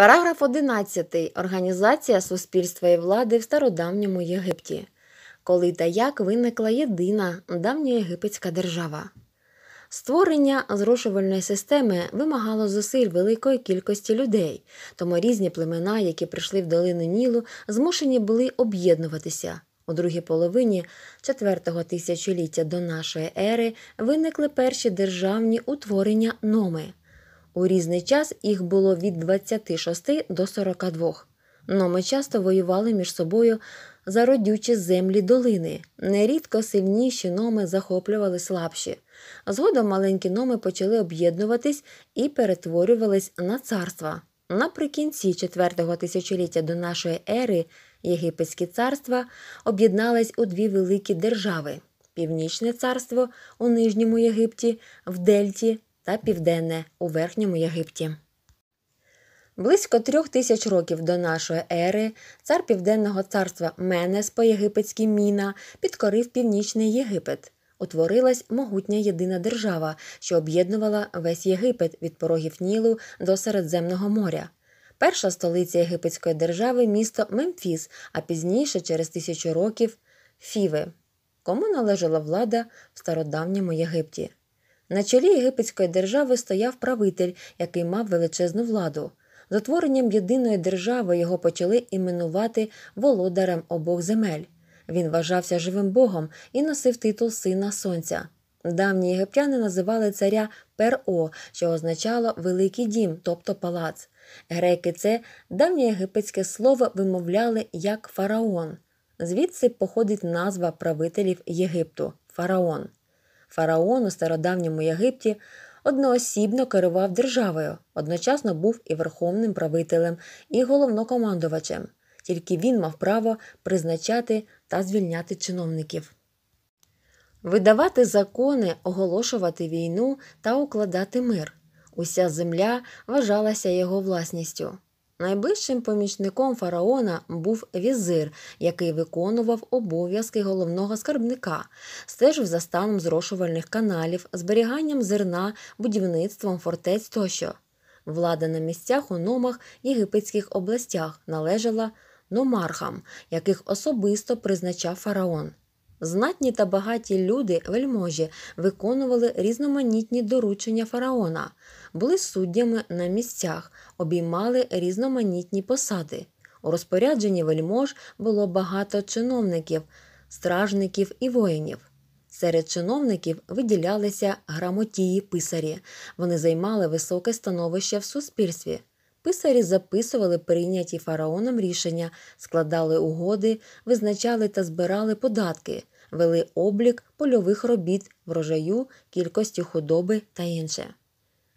Параграф 11. Організація суспільства і влади в стародавньому Єгипті. Коли та як виникла єдина давньоєгипетська держава. Створення зрошувальної системи вимагало зусиль великої кількості людей, тому різні племена, які прийшли в долину Нілу, змушені були об'єднуватися. У другій половині IV тисячоліття до нашої ери виникли перші державні утворення номи. У різний час їх було від 26 до 42. Номи часто воювали між собою за родючі землі долини. Нерідко сильніші номи захоплювали слабші. Згодом маленькі номи почали об'єднуватись і перетворювались на царства. Наприкінці 4-го тисячоліття до нашої ери Єгипетські царства об'єднались у дві великі держави: Північне царство у Нижньому Єгипті, в Дельті та Південне у Верхньому Єгипті. Близько трьох тисяч років до нашої ери цар Південного царства Менес по єгипетській Міна підкорив Північний Єгипет. Утворилась могутня єдина держава, що об'єднувала весь Єгипет від порогів Нілу до Середземного моря. Перша столиця Єгипетської держави місто Мемфіс, а пізніше, через тисячу років, Фіви, кому належала влада в стародавньому Єгипті. На чолі Єгипетської держави стояв правитель, який мав величезну владу. З утворенням єдиної держави його почали іменувати володарем обох земель. Він вважався живим богом і носив титул Сина Сонця. Давні єгиптяни називали царя перо, що означало великий дім, тобто палац. Греки це давнє єгипетське слово вимовляли як фараон. Звідси походить назва правителів Єгипту фараон. Фараон у стародавньому Єгипті одноосібно керував державою, одночасно був і верховним правителем, і головнокомандувачем. Тільки він мав право призначати та звільняти чиновників. Видавати закони, оголошувати війну та укладати мир. Уся земля вважалася його власністю. Найближчим помічником фараона був візир, який виконував обов'язки головного скарбника, стежив за станом зрошувальних каналів, зберіганням зерна, будівництвом фортець тощо. Влада на місцях у номах єгипетських областях належала номархам, яких особисто призначав фараон. Знатні та багаті люди вельможі виконували різноманітні доручення фараона, були суддями на місцях, обіймали різноманітні посади. У розпорядженні вельмож було багато чиновників, стражників і воїнів. Серед чиновників виділялися грамотії писарі. Вони займали високе становище в суспільстві. Писарі записували прийняті фараоном рішення, складали угоди, визначали та збирали податки, вели облік польових робіт, врожаю, кількості худоби та інше,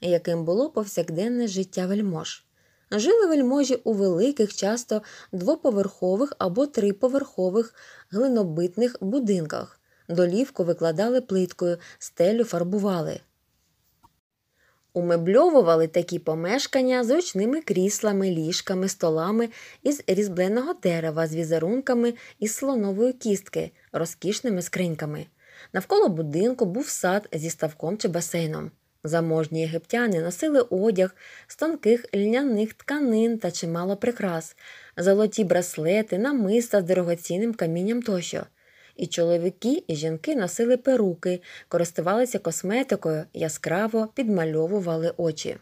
яким було повсякденне життя вельмож. Жили вельможі у великих, часто двоповерхових або триповерхових глинобитних будинках, долівку викладали плиткою, стелю фарбували. Умебльовували такі помешкання зручними кріслами, ліжками, столами із різьбленого дерева з візерунками із слонової кістки, розкішними скриньками. Навколо будинку був сад зі ставком чи басейном. Заможні єгиптяни носили одяг з тонких льняних тканин та чимало прикрас, золоті браслети, намиста з дорогоцінним камінням тощо. І чоловіки, і жінки носили перуки, користувалися косметикою, яскраво підмальовували очі.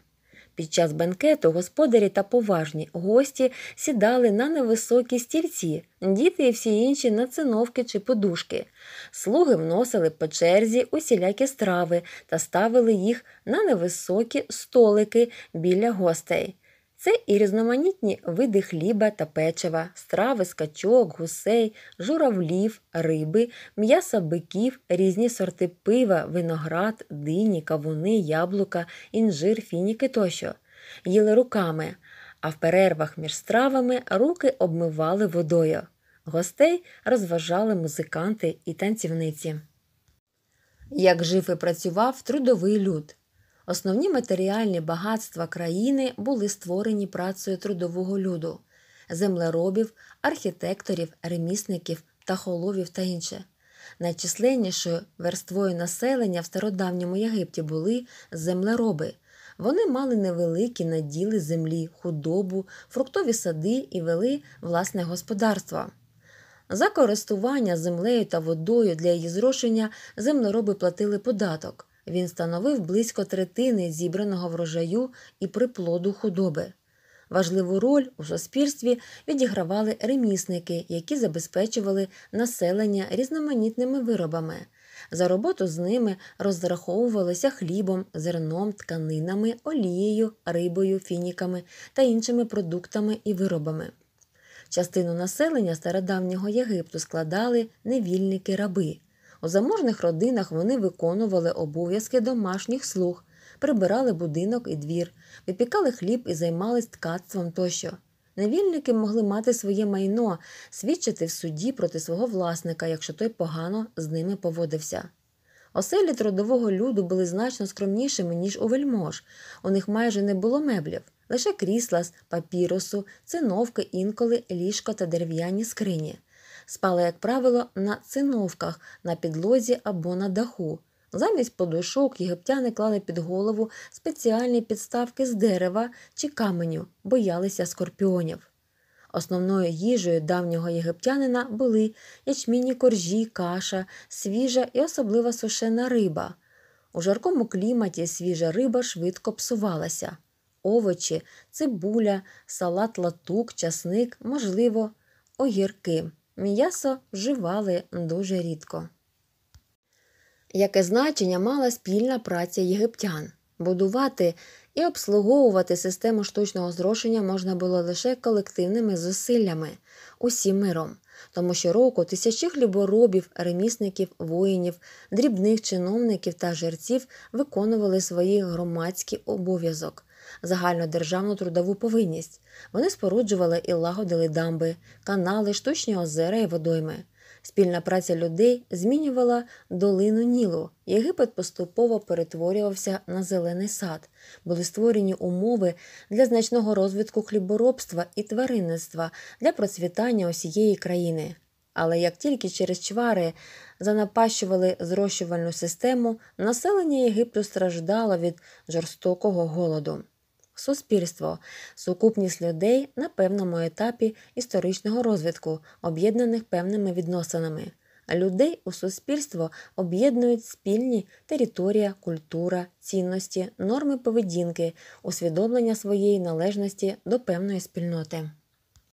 Під час бенкету господарі та поважні гості сідали на невисокі стільці, діти і всі інші на циновки чи подушки. Слуги вносили по черзі усілякі страви та ставили їх на невисокі столики біля гостей. Це і різноманітні види хліба та печива, страви з качок, гусей, журавлів, риби, м'яса биків, різні сорти пива, виноград, дині, кавуни, яблука, інжир, фініки тощо. Їли руками, а в перервах між стравами руки обмивали водою. Гостей розважали музиканти і танцівниці. Як жив і працював трудовий люд. Основні матеріальні багатства країни були створені працею трудового люду, землеробів, архітекторів, ремісників тахоловів та інше. Найчисленнішою верствою населення в стародавньому Єгипті були землероби. Вони мали невеликі наділи землі, худобу, фруктові сади і вели власне господарство. За користування землею та водою для її зрошення землероби платили податок. Він становив близько третини зібраного врожаю і приплоду худоби. Важливу роль у суспільстві відігравали ремісники, які забезпечували населення різноманітними виробами. За роботу з ними розраховувалися хлібом, зерном, тканинами, олією, рибою, фініками та іншими продуктами і виробами. Частину населення стародавнього Єгипту складали невільники раби, у заможних родинах вони виконували обов'язки домашніх слуг, прибирали будинок і двір, випікали хліб і займались ткацтвом тощо. Невільники могли мати своє майно, свідчити в суді проти свого власника, якщо той погано з ними поводився. Оселі трудового люду були значно скромнішими, ніж у вельмож. У них майже не було меблів, лише крісла з папірусу, циновки інколи, ліжко та дерев'яні скрині спали, як правило, на циновках, на підлозі або на даху. Замість подушок єгиптяни клали під голову спеціальні підставки з дерева чи каменю, боялися скорпіонів. Основною їжею давнього єгиптянина були ячмінні коржі, каша, свіжа і особлива сушена риба. У жаркому кліматі свіжа риба швидко псувалася. Овочі, цибуля, салат латук, часник, можливо, огірки. М'ясо вживали дуже рідко. Яке значення мала спільна праця єгиптян? Будувати і обслуговувати систему штучного зрошення можна було лише колективними зусиллями, усім миром, тому що року тисячі хліборобів, ремісників, воїнів, дрібних чиновників та жерців виконували свої громадські обов'язок, загальнодержавну трудову повинність. Вони споруджували і лагодили дамби, канали, штучні озера і водойми. Спільна праця людей змінювала долину Нілу. Єгипет поступово перетворювався на зелений сад, були створені умови для значного розвитку хліборобства і тваринництва для процвітання усієї країни. Але як тільки через чвари занапащували зрощувальну систему, населення Єгипту страждало від жорстокого голоду. Суспільство сукупність людей на певному етапі історичного розвитку, об'єднаних певними відносинами. Людей у суспільство об'єднують спільні територія, культура, цінності, норми поведінки, усвідомлення своєї належності до певної спільноти.